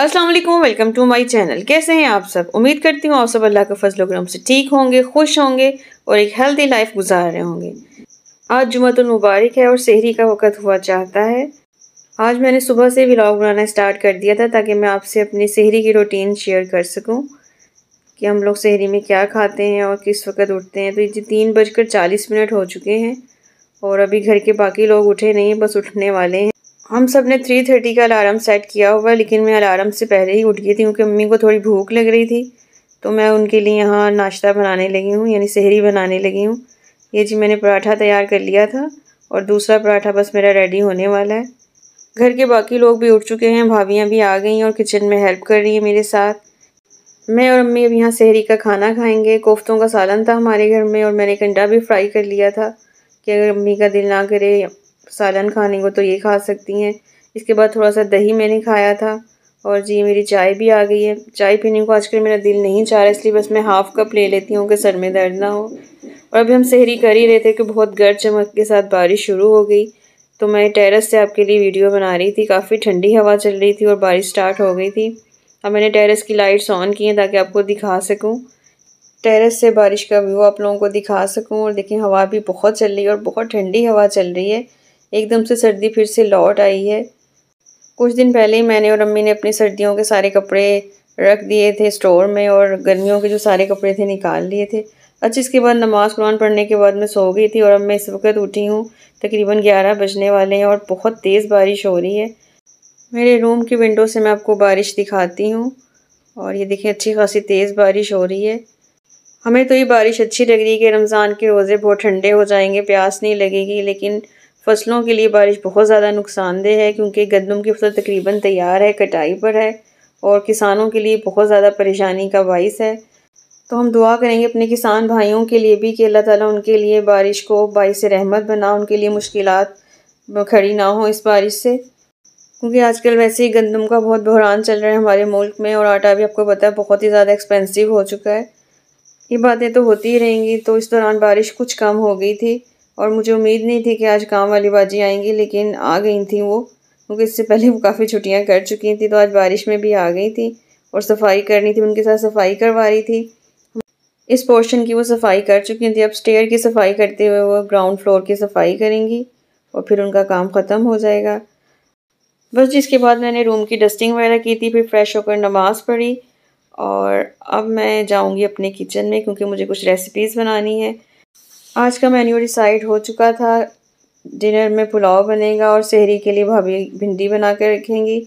अस्सलाम वालेकुम welcome to my channel कैसे हैं आप सब उम्मीद करती हूँ आप सब अल्लाह के फजल करम से ठीक होंगे खुश होंगे और एक हेल्दी लाइफ गुजार रहे होंगे आज जुम्मत मुबारक है और शहरी का वक़्त हुआ चाहता है आज मैंने सुबह से व्लॉग बनाना स्टार्ट कर दिया था ताकि मैं आपसे अपनी शहरी की रूटीन शेयर कर सकूँ कि हम लोग शहरी में क्या खाते हैं और किस वक्त उठते हैं तो ये तीन बजकर चालीस मिनट हो चुके हैं और अभी घर के बाकी लोग उठे नहीं बस उठने वाले हैं हम सब ने थ्री थर्टी का अलार्म सेट किया हुआ लेकिन मैं अलार्म से पहले ही उठ गई थी क्योंकि मम्मी को थोड़ी भूख लग रही थी तो मैं उनके लिए यहाँ नाश्ता बनाने लगी हूँ यानी सहरी बनाने लगी हूँ ये जी मैंने पराठा तैयार कर लिया था और दूसरा पराठा बस मेरा रेडी होने वाला है घर के बाकी लोग भी उठ चुके हैं भाभियाँ भी आ गई हैं और किचन में हेल्प कर रही हैं मेरे साथ मैं और अम्मी अब यहाँ सहरी का खाना खाएंगे कोफ्तों का सालन था हमारे घर में और मैंने कंडा भी फ्राई कर लिया था कि अगर अम्मी का दिल ना करे सालन खाने को तो ये खा सकती हैं इसके बाद थोड़ा सा दही मैंने खाया था और जी मेरी चाय भी आ गई है चाय पीने को आजकल मेरा दिल नहीं चाह रहा इसलिए बस मैं हाफ़ कप ले लेती हूँ कि सर में दर्द ना हो और अभी हम सहरी कर ही रहे थे कि बहुत गर्द चमक के साथ बारिश शुरू हो गई तो मैं टेरेस से आपके लिए वीडियो बना रही थी काफ़ी ठंडी हवा चल रही थी और बारिश स्टार्ट हो गई थी अब मैंने टेरेस की लाइट्स ऑन की हैं ताकि आपको दिखा सकूँ टेरेस से बारिश का व्यू आप लोगों को दिखा सकूँ और देखें हवा भी बहुत चल रही है और बहुत ठंडी हवा चल रही है एकदम से सर्दी फिर से लौट आई है कुछ दिन पहले ही मैंने और अम्मी ने अपनी सर्दियों के सारे कपड़े रख दिए थे स्टोर में और गर्मियों के जो सारे कपड़े थे निकाल लिए थे अच्छा इसके बाद नमाज़ कुरान पढ़ने के बाद मैं सो गई थी और अब मैं इस वक्त उठी हूँ तकरीबन ग्यारह बजने वाले हैं और बहुत तेज़ बारिश हो रही है मेरे रूम की विंडो से मैं आपको बारिश दिखाती हूँ और ये देखें अच्छी खासी तेज़ बारिश हो रही है हमें तो ये बारिश अच्छी लग रही है कि रमज़ान के रोज़े बहुत ठंडे हो जाएंगे प्यास नहीं लगेगी लेकिन फसलों के लिए बारिश बहुत ज़्यादा नुकसानदेह है क्योंकि गंदम की फसल तकरीबन तैयार है कटाई पर है और किसानों के लिए बहुत ज़्यादा परेशानी का बायस है तो हम दुआ करेंगे अपने किसान भाइयों के लिए भी कि अल्लाह ताला उनके लिए बारिश को बायस रहमत बना उनके लिए मुश्किल खड़ी ना हो इस बारिश से क्योंकि आजकल वैसे ही गंदम का बहुत बहरान चल रहा है हमारे मुल्क में और आटा भी आपको पता है बहुत ही ज़्यादा एक्सपेंसिव हो चुका है ये बातें तो होती ही रहेंगी तो इस दौरान बारिश कुछ कम हो गई थी और मुझे उम्मीद नहीं थी कि आज काम वाली बाजी आएंगी लेकिन आ गई थी वो क्योंकि इससे पहले वो काफ़ी छुट्टियाँ कर चुकी थी तो आज बारिश में भी आ गई थी और सफाई करनी थी उनके साथ सफाई करवा रही थी इस पोर्शन की वो सफाई कर चुकी थी अब स्टेयर की सफाई करते हुए वो ग्राउंड फ्लोर की सफाई करेंगी और फिर उनका काम ख़त्म हो जाएगा बस जिसके बाद मैंने रूम की डस्टिंग वगैरह की थी फिर फ्रेश होकर नमाज पढ़ी और अब मैं जाऊंगी अपने किचन में क्योंकि मुझे कुछ रेसिपीज़ बनानी है आज का मेन्यू डिसाइड हो चुका था डिनर में पुलाव बनेगा और शहरी के लिए भाभी भिंडी बना कर रखेंगी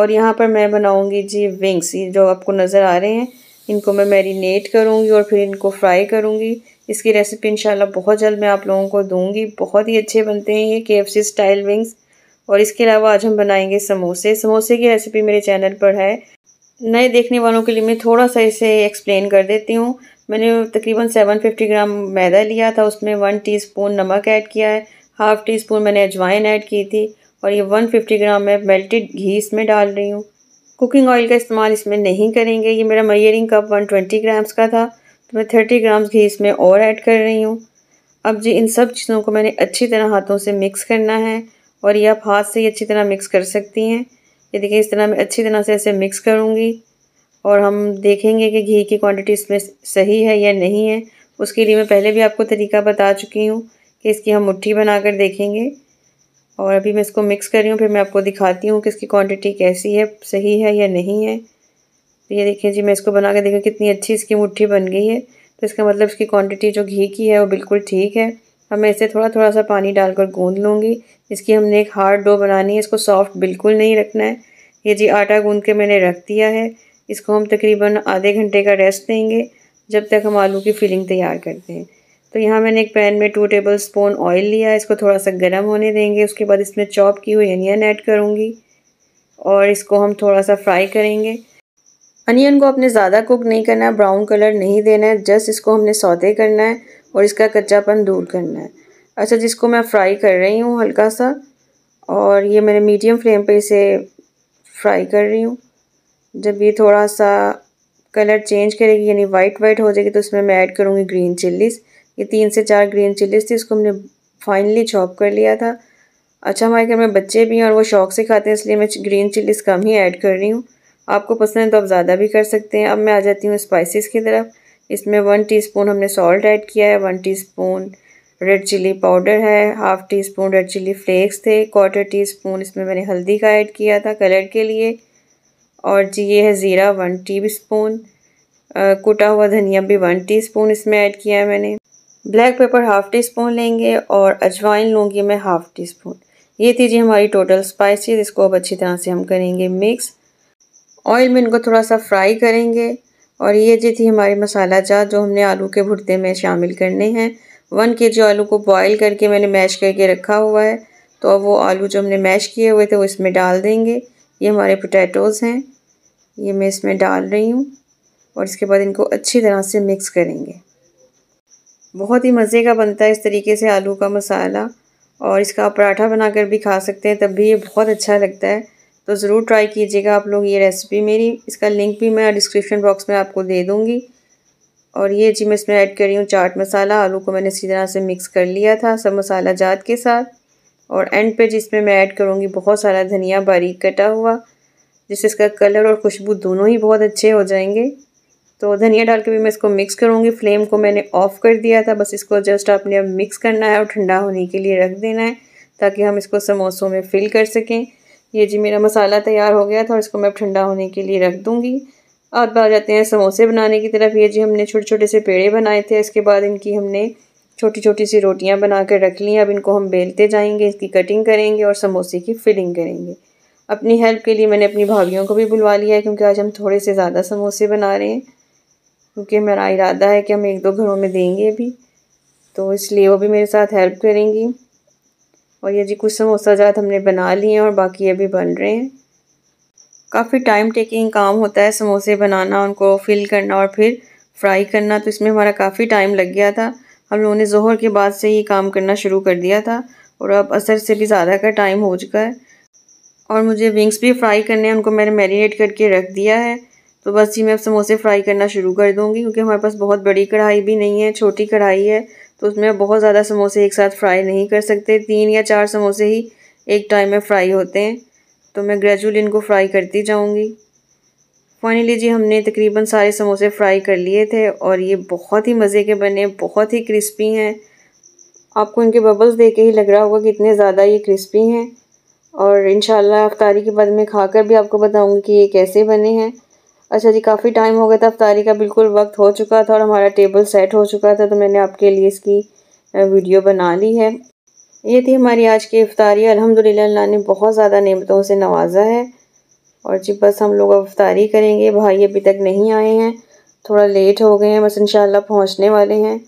और यहाँ पर मैं बनाऊँगी जी विंग्स ये जो आपको नज़र आ रहे हैं इनको मैं मैरिनेट करूँगी और फिर इनको फ्राई करूँगी इसकी रेसिपी इंशाल्लाह बहुत जल्द मैं आप लोगों को दूँगी बहुत ही अच्छे बनते हैं ये के स्टाइल विंग्स और इसके अलावा आज हम बनाएंगे समोसे समोसे की रेसिपी मेरे चैनल पर है नए देखने वालों के लिए मैं थोड़ा सा इसे एक्सप्लेन कर देती हूँ मैंने तकरीबन 750 ग्राम मैदा लिया था उसमें वन टीस्पून नमक ऐड किया है हाफ़ टी स्पून मैंने अजवाइन ऐड की थी और ये 150 ग्राम मैं मेल्टेड घी इसमें डाल रही हूँ कुकिंग ऑयल का इस्तेमाल इसमें नहीं करेंगे ये मेरा मयरिंग कप 120 ग्राम्स का था तो मैं 30 ग्राम्स घी इसमें और ऐड कर रही हूँ अब जी इन सब चीज़ों को मैंने अच्छी तरह हाथों से मिक्स करना है और ये आप हाथ से ही अच्छी तरह मिक्स कर सकती हैं ये देखिए इस तरह मैं अच्छी तरह से ऐसे मिक्स करूँगी और हम देखेंगे कि घी की क्वांटिटी इसमें सही है या नहीं है उसके लिए मैं पहले भी आपको तरीका बता चुकी हूँ कि इसकी हम मुट्ठी बना कर देखेंगे और अभी मैं इसको मिक्स कर रही हूँ फिर मैं आपको दिखाती हूँ कि इसकी क्वांटिटी कैसी है सही है या नहीं है तो ये देखें जी मैं इसको बना कर देखा कितनी अच्छी इसकी मुट्ठी बन गई है तो इसका मतलब इसकी क्वान्टिटी जो घी की है वो बिल्कुल ठीक है अब मैं इसे थोड़ा थोड़ा सा पानी डालकर गूँध लूँगी इसकी हमने एक हार्ड डो बनानी है इसको सॉफ्ट बिल्कुल नहीं रखना है ये जी आटा गूँध के मैंने रख दिया है इसको हम तकरीबन आधे घंटे का रेस्ट देंगे जब तक हम आलू की फिलिंग तैयार करते हैं तो यहाँ मैंने एक पैन में टू टेबल स्पून ऑयल लिया इसको थोड़ा सा गर्म होने देंगे उसके बाद इसमें चॉप की हुई अनियन ऐड करूँगी और इसको हम थोड़ा सा फ्राई करेंगे अनियन को आपने ज़्यादा कुक नहीं करना है ब्राउन कलर नहीं देना है जस्ट इसको हमने सौते करना है और इसका कच्चापन दूर करना है अच्छा जिसको मैं फ्राई कर रही हूँ हल्का सा और ये मैंने मीडियम फ्लेम पे इसे फ्राई कर रही हूँ जब ये थोड़ा सा कलर चेंज करेगी यानी वाइट वाइट हो जाएगी तो उसमें मैं ऐड करूँगी ग्रीन चिल्लीज़ ये तीन से चार ग्रीन चिल्लीज़ थी इसको हमने फाइनली चॉप कर लिया था अच्छा हमारे घर में बच्चे भी हैं और वो शौक से खाते हैं इसलिए मैं ग्रीन चिल्लीज़ कम ही ऐड कर रही हूँ आपको पसंद है तो आप ज़्यादा भी कर सकते हैं अब मैं आ जाती हूँ स्पाइसिस की तरफ इसमें वन टी हमने सॉल्ट ऐड किया है one T red chilli powder है half teaspoon red chilli flakes थे क्वार्टर टी स्पून इसमें मैंने हल्दी का ऐड किया था कलर के लिए और जी ये है ज़ीरा वन टी स्पून कुटा हुआ धनिया भी वन टी स्पून इसमें ऐड किया है मैंने black pepper half teaspoon लेंगे और अजवाइन लूँगी मैं हाफ़ टी स्पून ये थी जी हमारी टोटल स्पाइसेस इसको अब अच्छी तरह से हम करेंगे मिक्स ऑयल में इनको थोड़ा सा फ्राई करेंगे और ये जी थी हमारी मसाला जात जो हमने आलू के भुरते में शामिल करने हैं वन के जी आलू को बॉईल करके मैंने मैश करके रखा हुआ है तो अब वो आलू जो हमने मैश किए हुए थे वो इसमें डाल देंगे ये हमारे पोटैटोज़ हैं ये मैं इसमें डाल रही हूँ और इसके बाद इनको अच्छी तरह से मिक्स करेंगे बहुत ही मज़े का बनता है इस तरीके से आलू का मसाला और इसका आप पराठा बनाकर भी खा सकते हैं तब भी ये बहुत अच्छा लगता है तो ज़रूर ट्राई कीजिएगा आप लोग ये रेसिपी मेरी इसका लिंक भी मैं डिस्क्रिप्शन बॉक्स में आपको दे दूँगी और ये जी मैं इसमें ऐड कर रही हूँ चाट मसाला आलू को मैंने इसी तरह से मिक्स कर लिया था सब मसाला जात के साथ और एंड पे जिसमें मैं ऐड करूँगी बहुत सारा धनिया बारीक कटा हुआ जिससे इसका कलर और खुशबू दोनों ही बहुत अच्छे हो जाएंगे तो धनिया डाल के भी मैं इसको मिक्स करूँगी फ्लेम को मैंने ऑफ़ कर दिया था बस इसको जस्ट आपने अब मिक्स करना है और ठंडा होने के लिए रख देना है ताकि हम इसको समोसों में फिल कर सकें ये जी मेरा मसाला तैयार हो गया था और इसको मैं अब ठंडा होने के लिए रख दूँगी अब आ जाते हैं समोसे बनाने की तरफ ये जी हमने छोटे छोटे से पेड़े बनाए थे इसके बाद इनकी हमने छोटी छोटी सी रोटियां बना कर रख ली अब इनको हम बेलते जाएंगे इसकी कटिंग करेंगे और समोसे की फिलिंग करेंगे अपनी हेल्प के लिए मैंने अपनी भाभीियों को भी बुलवा लिया है क्योंकि आज हम थोड़े से ज़्यादा समोसे बना रहे हैं क्योंकि मेरा इरादा है कि हम एक दो घरों में देंगे अभी तो इसलिए वो भी मेरे साथ हेल्प करेंगी और ये जी कुछ समोसा जात हमने बना लिए हैं और बाकी अभी बन रहे हैं काफ़ी टाइम टेकिंग काम होता है समोसे बनाना उनको फिल करना और फिर फ्राई करना तो इसमें हमारा काफ़ी टाइम लग गया था हम लोगों ने जोहर के बाद से ही काम करना शुरू कर दिया था और अब असर से भी ज़्यादा का टाइम हो चुका है और मुझे विंग्स भी फ्राई करने हैं उनको मैंने मैरिनेट करके रख दिया है तो बस जी मैं अब समोसे फ्राई करना शुरू कर दूँगी क्योंकि हमारे पास बहुत बड़ी कढ़ाई भी नहीं है छोटी कढ़ाई है तो उसमें बहुत ज़्यादा समोसे एक साथ फ्राई नहीं कर सकते तीन या चार समोसे ही एक टाइम में फ्राई होते हैं तो मैं ग्रेजुअली इनको फ्राई करती जाऊँगी फाइनली जी हमने तकरीबन सारे समोसे फ्राई कर लिए थे और ये बहुत ही मज़े के बने बहुत ही क्रिस्पी हैं आपको इनके बबल्स देख के ही लग रहा होगा कि इतने ज़्यादा ये क्रिस्पी हैं और इन अफ्तारी के बाद मैं खाकर भी आपको बताऊँगी कि ये कैसे बने हैं अच्छा जी काफ़ी टाइम हो गया था अफ्तारी का बिल्कुल वक्त हो चुका था और हमारा टेबल सेट हो चुका था तो मैंने आपके लिए इसकी वीडियो बना ली है ये थी हमारी आज की अफ्तारी अल्हम्दुलिल्लाह ने बहुत ज़्यादा नेमतों से नवाजा है और जी बस हम लोग अब अफ्तारी करेंगे भाई अभी तक नहीं आए हैं थोड़ा लेट हो गए हैं बस इन पहुँचने वाले हैं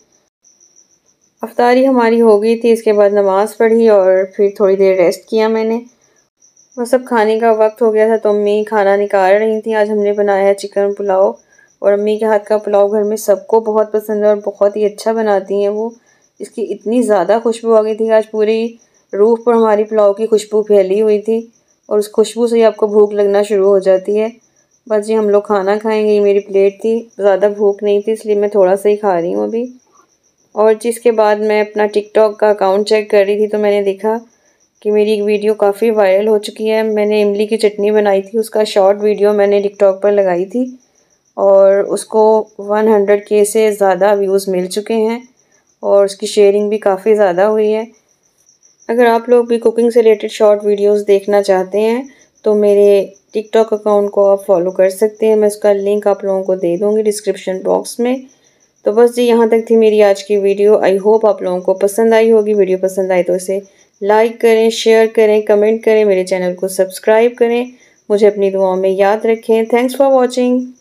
अफ्तारी हमारी हो गई थी इसके बाद नमाज़ पढ़ी और फिर थोड़ी देर रेस्ट किया मैंने वह सब खाने का वक्त हो गया था तो अम्मी खाना निकाल रही थी आज हमने बनाया है चिकन पुलाव और अम्मी के हाथ का पुलाव घर में सबको बहुत पसंद है और बहुत ही अच्छा बनाती हैं वो इसकी इतनी ज़्यादा खुशबू आ गई थी आज पूरी रूफ पर हमारी पुलाव की खुशबू फैली हुई थी और उस खुशबू से ही आपको भूख लगना शुरू हो जाती है बस जी हम लोग खाना खाएंगे ये मेरी प्लेट थी ज़्यादा भूख नहीं थी इसलिए मैं थोड़ा सा ही खा रही हूँ अभी और जिसके बाद मैं अपना टिकटॉक का अकाउंट चेक कर रही थी तो मैंने देखा कि मेरी एक वीडियो काफ़ी वायरल हो चुकी है मैंने इमली की चटनी बनाई थी उसका शॉर्ट वीडियो मैंने टिकटॉक पर लगाई थी और उसको 100 के से ज़्यादा व्यूज़ मिल चुके हैं और उसकी शेयरिंग भी काफ़ी ज़्यादा हुई है अगर आप लोग भी कुकिंग से रिलेटेड शॉर्ट वीडियोज़ देखना चाहते हैं तो मेरे टिकटॉक अकाउंट को आप फॉलो कर सकते हैं मैं उसका लिंक आप लोगों को दे दूँगी डिस्क्रिप्शन बॉक्स में तो बस जी यहाँ तक थी मेरी आज की वीडियो आई होप आप लोगों को पसंद आई होगी वीडियो पसंद आई तो इसे लाइक करें शेयर करें कमेंट करें मेरे चैनल को सब्सक्राइब करें मुझे अपनी दुआओं में याद रखें थैंक्स फॉर वॉचिंग